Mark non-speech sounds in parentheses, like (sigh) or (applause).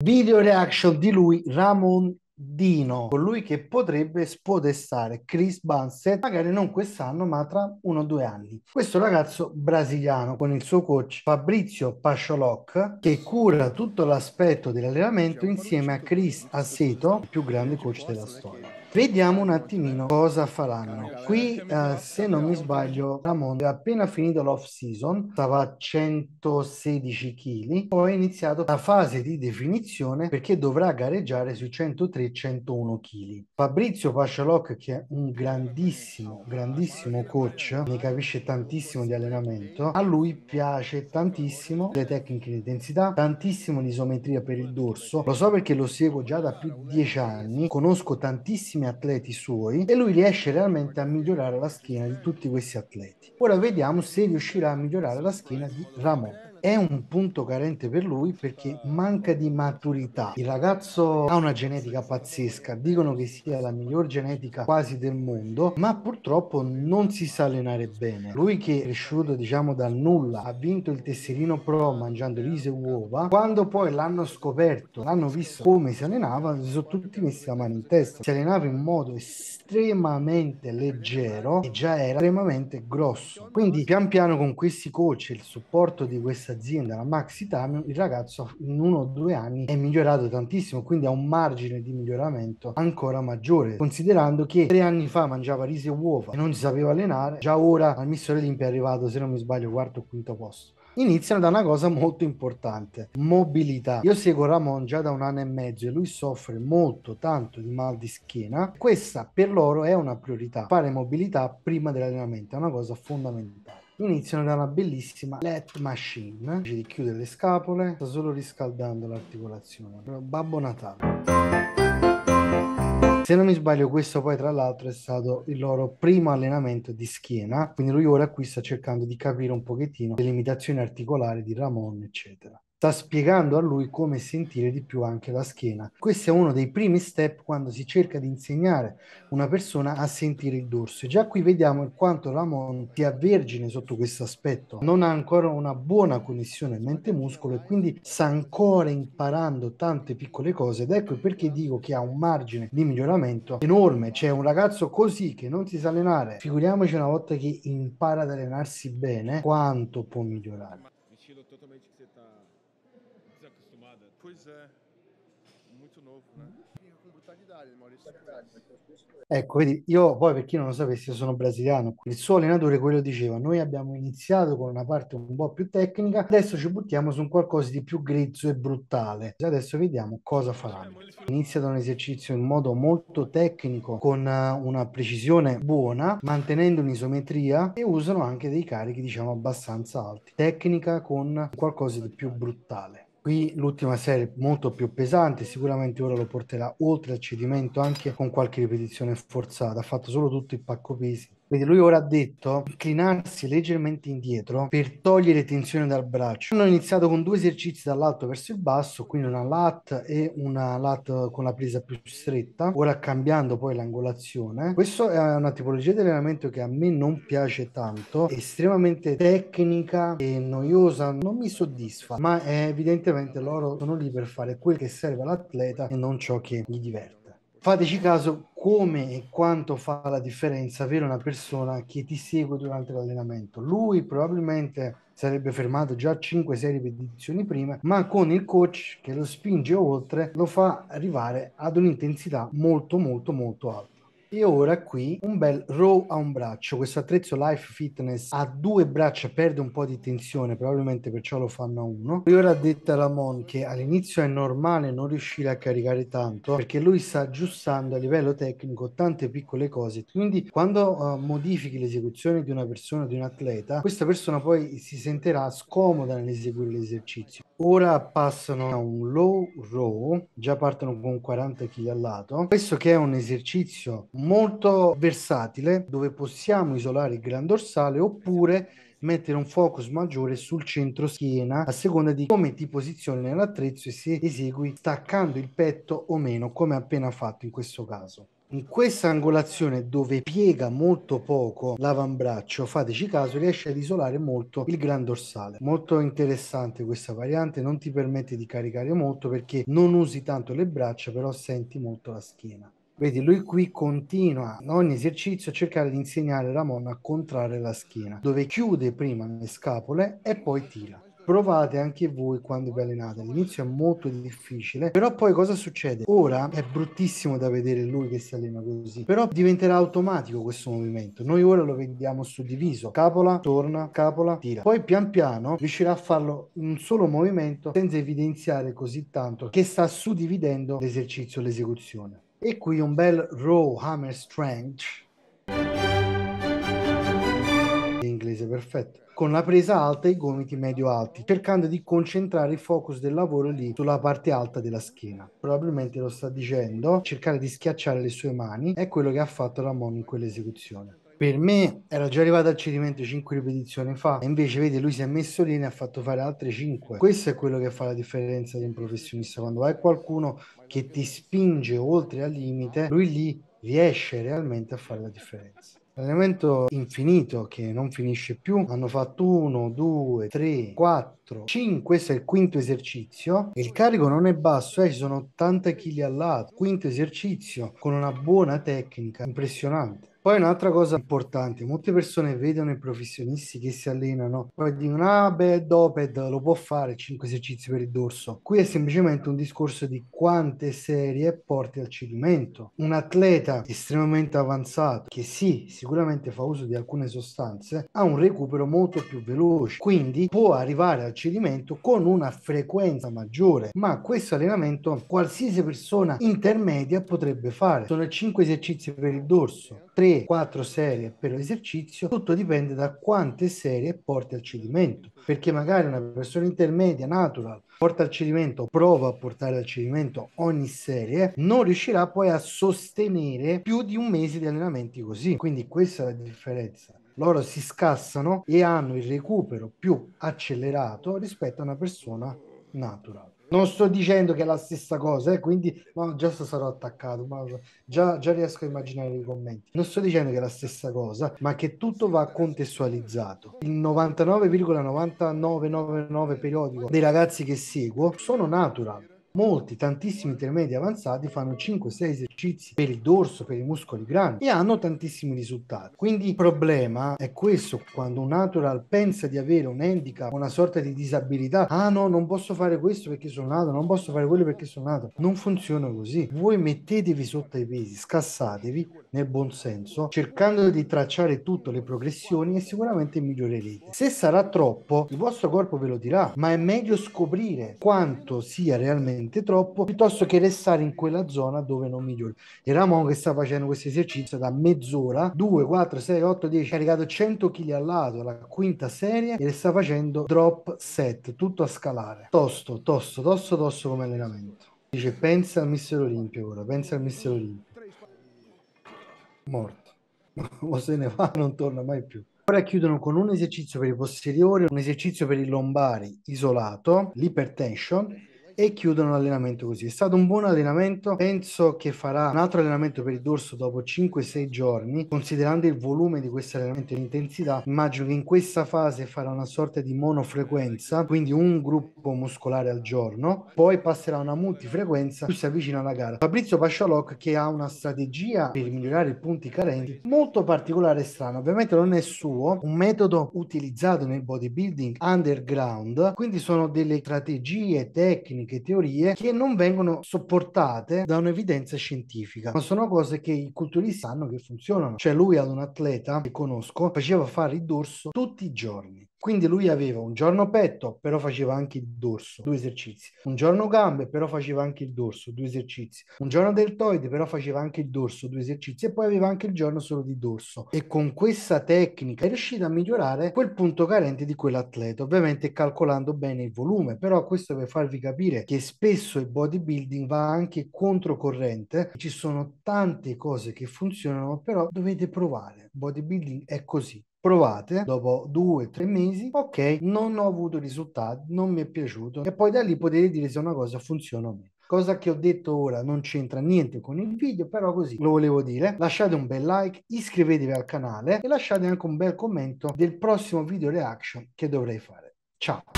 video reaction di lui Ramon Dino, colui che potrebbe spodestare Chris Bunset, magari non quest'anno, ma tra uno o due anni. Questo ragazzo brasiliano con il suo coach Fabrizio Pascioloc, che cura tutto l'aspetto dell'allenamento cioè, insieme a Chris Asseto, il più grande coach della storia. Vediamo un attimino cosa faranno. Cioè, Qui, eh, se non mi sbaglio, Ramon è appena finito l'off season, stava a 116 kg, poi è iniziato la fase di definizione perché dovrà gareggiare sui 103 101 kg. Fabrizio Pascialoc, che è un grandissimo, grandissimo coach, ne capisce tantissimo di allenamento, a lui piace tantissimo le tecniche di intensità, tantissimo l'isometria per il dorso, lo so perché lo seguo già da più di 10 anni, conosco tantissimi atleti suoi e lui riesce realmente a migliorare la schiena di tutti questi atleti. Ora vediamo se riuscirà a migliorare la schiena di Ramon è un punto carente per lui perché ehm, manca di maturità. Il ragazzo ha una genetica pazzesca, dicono che sia la miglior genetica quasi del mondo, ma purtroppo non si sa allenare bene. Lui che è cresciuto diciamo dal nulla, ha vinto il tesserino pro mangiando riso e uova, quando poi l'hanno scoperto, l'hanno visto come si allenava, si sono tutti messi la mano in testa. Si allenava in modo estremamente leggero e già era estremamente grosso. Quindi pian piano con questi coach e il supporto di questa stessa azienda, la Maxi Tamion, il ragazzo in uno o due anni è migliorato tantissimo, quindi ha un margine di miglioramento ancora maggiore, considerando che tre anni fa mangiava riso e uova e non si sapeva allenare, già ora al Mister Olimpia è arrivato, se non mi sbaglio, quarto o quinto posto iniziano da una cosa molto importante, mobilità. Io seguo Ramon già da un anno e mezzo e lui soffre molto tanto di mal di schiena. Questa per loro è una priorità, fare mobilità prima dell'allenamento è una cosa fondamentale iniziano da una bellissima LED machine, invece di chiudere le scapole, sta solo riscaldando l'articolazione. Babbo Natale. Se non mi sbaglio, questo poi tra l'altro è stato il loro primo allenamento di schiena, quindi lui ora qui sta cercando di capire un pochettino le limitazioni articolari di Ramon, eccetera sta spiegando a lui come sentire di più anche la schiena. Questo è uno dei primi step quando si cerca di insegnare una persona a sentire il dorso. E già qui vediamo il quanto Ramon sia vergine sotto questo aspetto. Non ha ancora una buona connessione mente-muscolo e quindi sta ancora imparando tante piccole cose ed ecco perché dico che ha un margine di miglioramento enorme. C'è un ragazzo così che non si sa allenare. Figuriamoci una volta che impara ad allenarsi bene quanto può migliorare é muito novo, né? Eh. Com brutalidade, Maurício. Ecco, vedi, io poi per chi non lo sapesse sono brasiliano, il suo allenatore quello diceva, noi abbiamo iniziato con una parte un po' più tecnica, adesso ci buttiamo su un qualcosa di più grezzo e brutale, adesso vediamo cosa faranno. Inizia da un esercizio in modo molto tecnico, con eh, una precisione buona, mantenendo un'isometria e usano anche dei carichi diciamo abbastanza alti, tecnica con qualcosa di più brutale. Qui l'ultima serie molto più pesante, sicuramente ora lo porterà oltre al cedimento anche con qualche ripetizione forzata. Ha fatto solo tutto il pacco pesi Vedi, lui ora ha detto inclinarsi leggermente indietro per togliere tensione dal braccio. Hanno iniziato con due esercizi dall'alto verso il basso, quindi una lat e una lat con la presa più stretta, ora cambiando poi l'angolazione. Questa è una tipologia di allenamento che a me non piace tanto, è estremamente tecnica e noiosa, non mi soddisfa, ma è evidentemente loro sono lì per fare quel che serve all'atleta e non ciò che gli diverte fateci caso come e quanto fa la differenza avere una persona che ti segue durante l'allenamento. Lui probabilmente sarebbe fermato già 5 serie ripetizioni prima, ma con il coach che lo spinge oltre lo fa arrivare ad un'intensità molto molto molto alta. E ora qui un bel row a un braccio, questo attrezzo Life Fitness ha due braccia, perde un po' di tensione, probabilmente perciò lo fanno a uno. E ora ha detto Ramon che all'inizio è normale non riuscire a caricare tanto perché lui sta aggiustando a livello tecnico tante piccole cose, quindi quando uh, modifichi l'esecuzione di una persona, di un atleta, questa persona poi si sentirà scomoda nell'eseguire l'esercizio. Ora passano a un low row, già partono con 40 kg al lato. Questo che è un esercizio molto versatile dove possiamo isolare il gran dorsale oppure mettere un focus maggiore sul centro schiena a seconda di come ti posizioni nell'attrezzo e se esegui staccando il petto o meno come appena fatto in questo caso. In questa angolazione dove piega molto poco l'avambraccio, fateci caso, riesce ad isolare molto il gran dorsale. Molto interessante questa variante, non ti permette di caricare molto perché non usi tanto le braccia, però senti molto la schiena. Vedi, lui qui continua in ogni esercizio a cercare di insegnare Ramon a contrarre la schiena, dove chiude prima le scapole e poi tira. Provate anche voi quando vi allenate. All'inizio è molto difficile, però poi cosa succede? Ora è bruttissimo da vedere lui che si allena così, però diventerà automatico questo movimento. Noi ora lo vediamo suddiviso, capola, torna, capola, tira. Poi pian piano riuscirà a farlo in un solo movimento senza evidenziare così tanto che sta suddividendo l'esercizio, l'esecuzione e qui un bel Raw Hammer Strength inglese perfetto con la presa alta e i gomiti medio alti cercando di concentrare il focus del lavoro lì sulla parte alta della schiena probabilmente lo sta dicendo cercare di schiacciare le sue mani è quello che ha fatto Ramon in quell'esecuzione per me era già arrivato al cedimento 5 ripetizioni fa e invece vedi lui si è messo lì e ne ha fatto fare altre 5 questo è quello che fa la differenza di un professionista quando hai qualcuno che ti spinge oltre al limite lui lì riesce realmente a fare la differenza allenamento infinito che non finisce più. Hanno fatto 1, 2, 3, 4, 5. Questo è il quinto esercizio. Il carico non è basso, eh, ci sono 80 kg al lato. Quinto esercizio con una buona tecnica, impressionante. Poi un'altra cosa importante, molte persone vedono i professionisti che si allenano, poi dicono, ah beh, Doped lo può fare, 5 esercizi per il dorso. Qui è semplicemente un discorso di quante serie porti al cedimento. Un atleta estremamente avanzato, che sì, sicuramente fa uso di alcune sostanze, ha un recupero molto più veloce, quindi può arrivare al cedimento con una frequenza maggiore, ma questo allenamento qualsiasi persona intermedia potrebbe fare. Sono 5 esercizi per il dorso, 3 quattro serie per l'esercizio, tutto dipende da quante serie porti al cedimento, perché magari una persona intermedia, natural, porta al cedimento, prova a portare al cedimento ogni serie, non riuscirà poi a sostenere più di un mese di allenamenti così. Quindi questa è la differenza loro si scassano e hanno il recupero più accelerato rispetto a una persona natural. Non sto dicendo che è la stessa cosa, eh, quindi no, già sarò attaccato, ma già, già, riesco a immaginare i commenti. Non sto dicendo che è la stessa cosa, ma che tutto va contestualizzato. Il 99,9999 periodico dei ragazzi che seguo sono natural Molti, tantissimi intermedi avanzati fanno 5-6 esercizi per il dorso, per i muscoli grandi e hanno tantissimi risultati. Quindi il problema è questo, quando un natural pensa di avere un handicap, una sorta di disabilità, ah no, non posso fare questo perché sono nato, non posso fare quello perché sono nato. Non funziona così. Voi mettetevi sotto i pesi, scassatevi nel buon senso, cercando di tracciare tutte le progressioni e sicuramente migliorerete. Se sarà troppo, il vostro corpo ve lo dirà, ma è meglio scoprire quanto sia realmente sente troppo, piuttosto che restare in quella zona dove non migliora. E Ramon che sta facendo questo esercizio da mezz'ora, 2, 4, 6, 8, 10, ha caricato 100 kg al lato, la quinta serie, e sta facendo drop set, tutto a scalare. Tosto, tosto, tosto, tosto come allenamento. Dice pensa al mister Olimpio ora, pensa al mister Olimpio. Morto. (laughs) o se ne va, non torna mai più. Ora chiudono con un esercizio per i posteriori, un esercizio per i lombari isolato, l'ipertension e chiudono l'allenamento così. È stato un buon allenamento, penso che farà un altro allenamento per il dorso dopo 5-6 giorni, considerando il volume di questo allenamento e l'intensità, immagino che in questa fase farà una sorta di monofrequenza, quindi un gruppo muscolare al giorno, poi passerà a una multifrequenza più si avvicina alla gara. Fabrizio Pascialoc che ha una strategia per migliorare i punti carenti molto particolare e strana, ovviamente non è suo, un metodo utilizzato nel bodybuilding underground, quindi sono delle strategie tecniche teoriche, teorie che non vengono sopportate da un'evidenza scientifica, ma sono cose che i culturisti sanno che funzionano. Cioè lui ad un atleta che conosco faceva fare il dorso tutti i giorni quindi lui aveva un giorno petto, però faceva anche il dorso, due esercizi. Un giorno gambe, però faceva anche il dorso, due esercizi. Un giorno deltoide, però faceva anche il dorso, due esercizi. E poi aveva anche il giorno solo di dorso. E con questa tecnica è riuscito a migliorare quel punto carente di quell'atleta, ovviamente calcolando bene il volume. Però questo per farvi capire che spesso il bodybuilding va anche controcorrente. Ci sono tante cose che funzionano, però dovete provare. Bodybuilding è così provate dopo due o tre mesi ok non ho avuto risultati non mi è piaciuto e poi da lì potete dire se una cosa funziona o meno Cosa che ho detto ora non c'entra niente con il video, però così lo volevo dire. Lasciate un bel like, iscrivetevi al canale e lasciate anche un bel commento del prossimo video reaction che dovrei fare. Ciao!